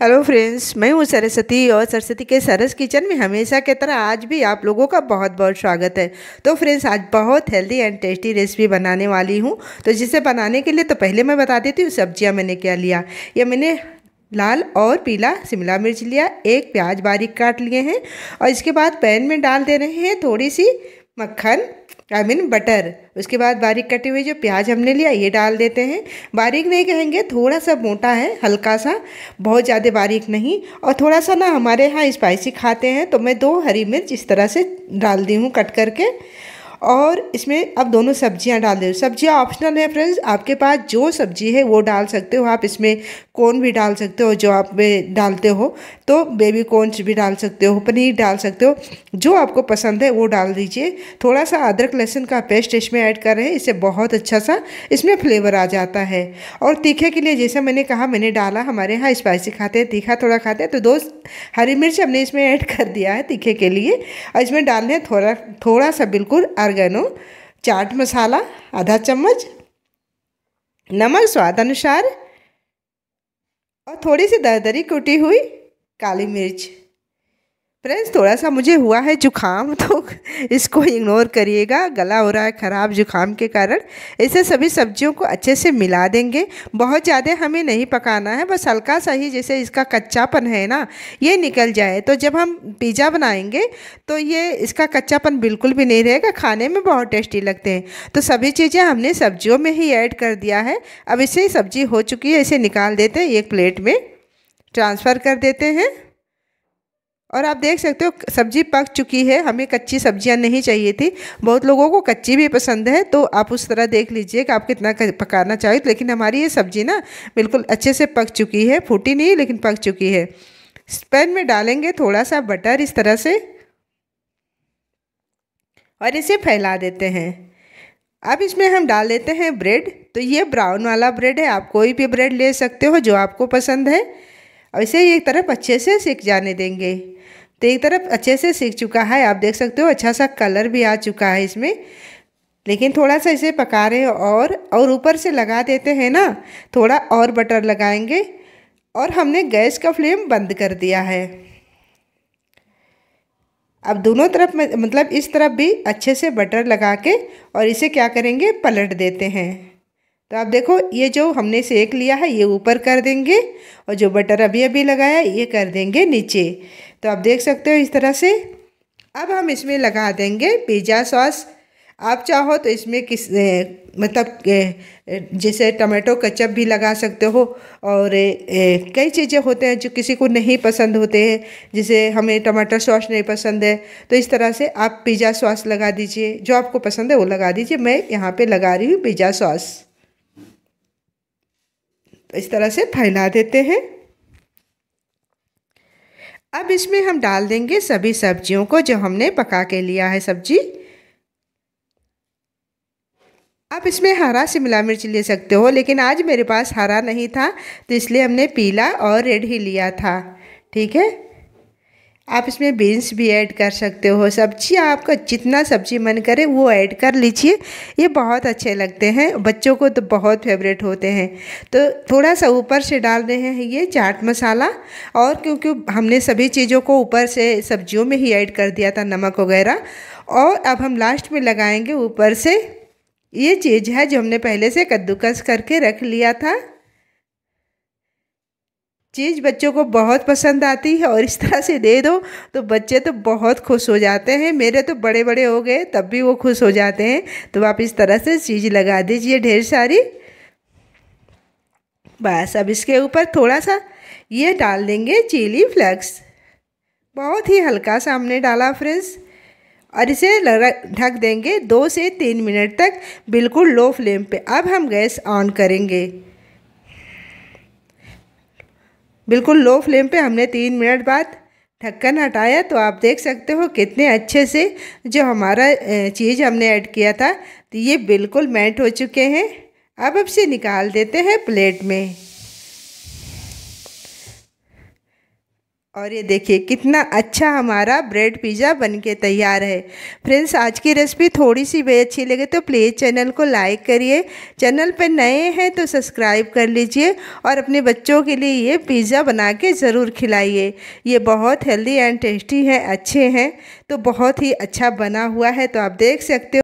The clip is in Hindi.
हेलो फ्रेंड्स मैं हूँ सरस्वती और सरस्वती के सरस किचन में हमेशा की तरह आज भी आप लोगों का बहुत बहुत स्वागत है तो फ्रेंड्स आज बहुत हेल्दी एंड टेस्टी रेसिपी बनाने वाली हूँ तो जिसे बनाने के लिए तो पहले मैं बता देती हूँ सब्जियाँ मैंने क्या लिया या मैंने लाल और पीला शिमला मिर्च लिया एक प्याज बारीक काट लिए हैं और इसके बाद पैन में डाल दे रहे हैं थोड़ी सी मक्खन आई मीन बटर उसके बाद बारीक कटे हुए जो प्याज हमने लिया ये डाल देते हैं बारीक नहीं कहेंगे थोड़ा सा मोटा है हल्का सा बहुत ज़्यादा बारीक नहीं और थोड़ा सा ना हमारे यहाँ स्पाइसी खाते हैं तो मैं दो हरी मिर्च इस तरह से डाल दी हूँ कट करके और इसमें अब दोनों सब्जियां डाल दे सब्जियां ऑप्शनल है फ्रेंड्स आपके पास जो सब्जी है वो डाल सकते हो आप इसमें कॉर्न भी डाल सकते हो जो आप में डालते हो तो बेबी कॉर्नस भी डाल सकते हो पनीर डाल सकते हो जो आपको पसंद है वो डाल दीजिए थोड़ा सा अदरक लहसुन का पेस्ट इसमें ऐड कर रहे हैं इससे बहुत अच्छा सा इसमें फ्लेवर आ जाता है और तीखे के लिए जैसे मैंने कहा मैंने डाला हमारे यहाँ स्पाइसी खाते हैं तीखा थोड़ा खाते हैं तो दोस्त हरी मिर्च हमने इसमें ऐड कर दिया है तीखे के लिए और इसमें डालने थोड़ा थोड़ा सा बिल्कुल अर्ग गानू चाट मसाला आधा चम्मच नमक स्वाद अनुसार और थोड़ी सी दरदरी कुटी हुई काली मिर्च फ्रेंड्स थोड़ा सा मुझे हुआ है जुखाम तो इसको इग्नोर करिएगा गला हो रहा है ख़राब जुखाम के कारण इसे सभी सब्जियों को अच्छे से मिला देंगे बहुत ज़्यादा हमें नहीं पकाना है बस हल्का सा ही जैसे इसका कच्चापन है ना ये निकल जाए तो जब हम पिज़्ज़ा बनाएंगे तो ये इसका कच्चापन बिल्कुल भी नहीं रहेगा खाने में बहुत टेस्टी लगते हैं तो सभी चीज़ें हमने सब्जियों में ही ऐड कर दिया है अब इसे सब्जी हो चुकी है इसे निकाल देते हैं एक प्लेट में ट्रांसफ़र कर देते हैं और आप देख सकते हो सब्जी पक चुकी है हमें कच्ची सब्जियां नहीं चाहिए थी बहुत लोगों को कच्ची भी पसंद है तो आप उस तरह देख लीजिए कि आप कितना पकाना चाहिए तो लेकिन हमारी ये सब्जी ना बिल्कुल अच्छे से पक चुकी है फूटी नहीं लेकिन पक चुकी है पैन में डालेंगे थोड़ा सा बटर इस तरह से और इसे फैला देते हैं अब इसमें हम डाल देते हैं ब्रेड तो ये ब्राउन वाला ब्रेड है आप कोई भी ब्रेड ले सकते हो जो आपको पसंद है अब इसे एक तरफ अच्छे से सीख जाने देंगे तो एक तरफ अच्छे से सीख चुका है आप देख सकते हो अच्छा सा कलर भी आ चुका है इसमें लेकिन थोड़ा सा इसे पका रहे और और ऊपर से लगा देते हैं ना थोड़ा और बटर लगाएंगे और हमने गैस का फ्लेम बंद कर दिया है अब दोनों तरफ मतलब इस तरफ भी अच्छे से बटर लगा के और इसे क्या करेंगे पलट देते हैं तो आप देखो ये जो हमने सेक लिया है ये ऊपर कर देंगे और जो बटर अभी अभी लगाया ये कर देंगे नीचे तो आप देख सकते हो इस तरह से अब हम इसमें लगा देंगे पिज़्ज़ा सॉस आप चाहो तो इसमें किस ए, मतलब ए, जैसे टमाटो कचप भी लगा सकते हो और ए, कई चीज़ें होते हैं जो किसी को नहीं पसंद होते हैं जैसे हमें टमाटर सॉस नहीं पसंद है तो इस तरह से आप पिज़्ज़ा सॉस लगा दीजिए जो आपको पसंद है वो लगा दीजिए मैं यहाँ पे लगा रही हूँ पिज़्ज़ा सॉस इस तरह से फैला देते हैं अब इसमें हम डाल देंगे सभी सब्जियों को जो हमने पका के लिया है सब्जी आप इसमें हरा शिमला मिर्च ले सकते हो लेकिन आज मेरे पास हरा नहीं था तो इसलिए हमने पीला और रेड ही लिया था ठीक है आप इसमें बीन्स भी ऐड कर सकते हो सब्जी आपका जितना सब्जी मन करे वो ऐड कर लीजिए ये बहुत अच्छे लगते हैं बच्चों को तो बहुत फेवरेट होते हैं तो थोड़ा सा ऊपर से डाल रहे हैं ये चाट मसाला और क्योंकि हमने सभी चीज़ों को ऊपर से सब्जियों में ही ऐड कर दिया था नमक वगैरह और अब हम लास्ट में लगाएंगे ऊपर से ये चीज़ है जो हमने पहले से कद्दूकस करके रख लिया था चीज़ बच्चों को बहुत पसंद आती है और इस तरह से दे दो तो बच्चे तो बहुत खुश हो जाते हैं मेरे तो बड़े बड़े हो गए तब भी वो खुश हो जाते हैं तो आप इस तरह से चीज़ लगा दीजिए ढेर सारी बस अब इसके ऊपर थोड़ा सा ये डाल देंगे चिली फ्लेक्स बहुत ही हल्का सा हमने डाला फ्रेंड्स और इसे ढक देंगे दो से तीन मिनट तक बिल्कुल लो फ्लेम पे अब हम गैस ऑन करेंगे बिल्कुल लो फ्लेम पे हमने तीन मिनट बाद ढक्कन हटाया तो आप देख सकते हो कितने अच्छे से जो हमारा चीज़ हमने ऐड किया था तो ये बिल्कुल मेल्ट हो चुके हैं अब अब से निकाल देते हैं प्लेट में और ये देखिए कितना अच्छा हमारा ब्रेड पिज़्ज़ा बनके तैयार है फ्रेंड्स आज की रेसिपी थोड़ी सी भी अच्छी लगे तो प्लीज़ चैनल को लाइक करिए चैनल पर नए हैं तो सब्सक्राइब कर लीजिए और अपने बच्चों के लिए ये पिज़्ज़ा बना के ज़रूर खिलाइए ये बहुत हेल्दी एंड टेस्टी है अच्छे हैं तो बहुत ही अच्छा बना हुआ है तो आप देख सकते हो